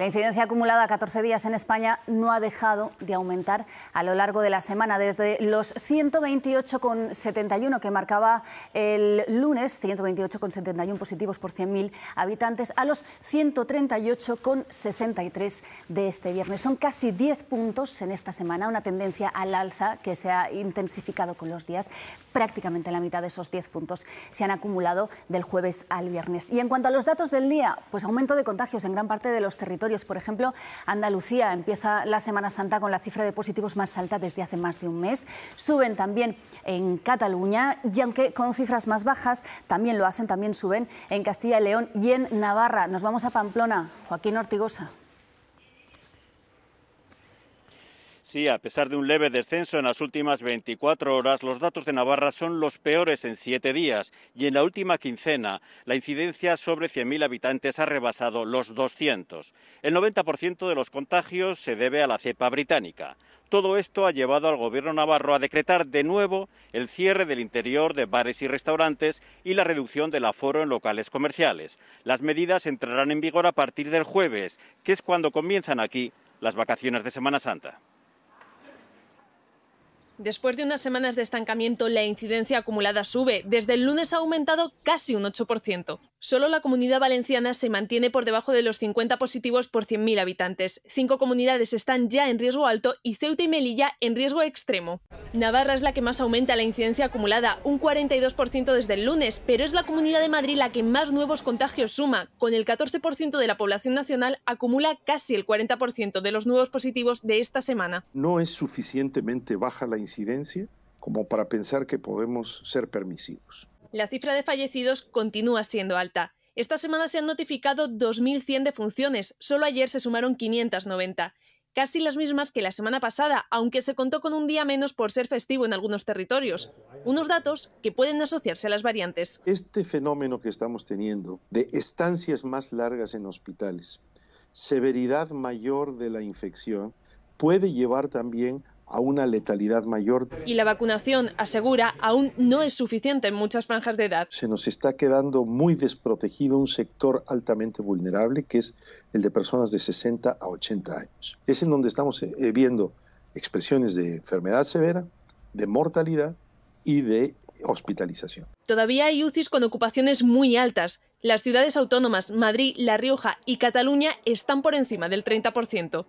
la incidencia acumulada a 14 días en España no ha dejado de aumentar a lo largo de la semana, desde los 128,71 que marcaba el lunes, 128,71 positivos por 100.000 habitantes, a los 138,63 de este viernes. Son casi 10 puntos en esta semana, una tendencia al alza que se ha intensificado con los días. Prácticamente la mitad de esos 10 puntos se han acumulado del jueves al viernes. Y en cuanto a los datos del día, pues aumento de contagios en gran parte de los territorios por ejemplo, Andalucía empieza la Semana Santa con la cifra de positivos más alta desde hace más de un mes. Suben también en Cataluña y aunque con cifras más bajas, también lo hacen, también suben en Castilla y León y en Navarra. Nos vamos a Pamplona. Joaquín Ortigosa. Sí, a pesar de un leve descenso en las últimas 24 horas, los datos de Navarra son los peores en siete días y en la última quincena la incidencia sobre 100.000 habitantes ha rebasado los 200. El 90% de los contagios se debe a la cepa británica. Todo esto ha llevado al gobierno navarro a decretar de nuevo el cierre del interior de bares y restaurantes y la reducción del aforo en locales comerciales. Las medidas entrarán en vigor a partir del jueves, que es cuando comienzan aquí las vacaciones de Semana Santa. Después de unas semanas de estancamiento, la incidencia acumulada sube. Desde el lunes ha aumentado casi un 8%. Solo la comunidad valenciana se mantiene por debajo de los 50 positivos por 100.000 habitantes. Cinco comunidades están ya en riesgo alto y Ceuta y Melilla en riesgo extremo. Navarra es la que más aumenta la incidencia acumulada, un 42% desde el lunes, pero es la Comunidad de Madrid la que más nuevos contagios suma. Con el 14% de la población nacional acumula casi el 40% de los nuevos positivos de esta semana. No es suficientemente baja la incidencia como para pensar que podemos ser permisivos. La cifra de fallecidos continúa siendo alta. Esta semana se han notificado 2.100 defunciones, solo ayer se sumaron 590 casi las mismas que la semana pasada, aunque se contó con un día menos por ser festivo en algunos territorios. Unos datos que pueden asociarse a las variantes. Este fenómeno que estamos teniendo de estancias más largas en hospitales, severidad mayor de la infección, puede llevar también a una letalidad mayor. Y la vacunación, asegura, aún no es suficiente en muchas franjas de edad. Se nos está quedando muy desprotegido un sector altamente vulnerable, que es el de personas de 60 a 80 años. Es en donde estamos eh, eh, viendo expresiones de enfermedad severa, de mortalidad y de hospitalización. Todavía hay UCIs con ocupaciones muy altas. Las ciudades autónomas, Madrid, La Rioja y Cataluña están por encima del 30%.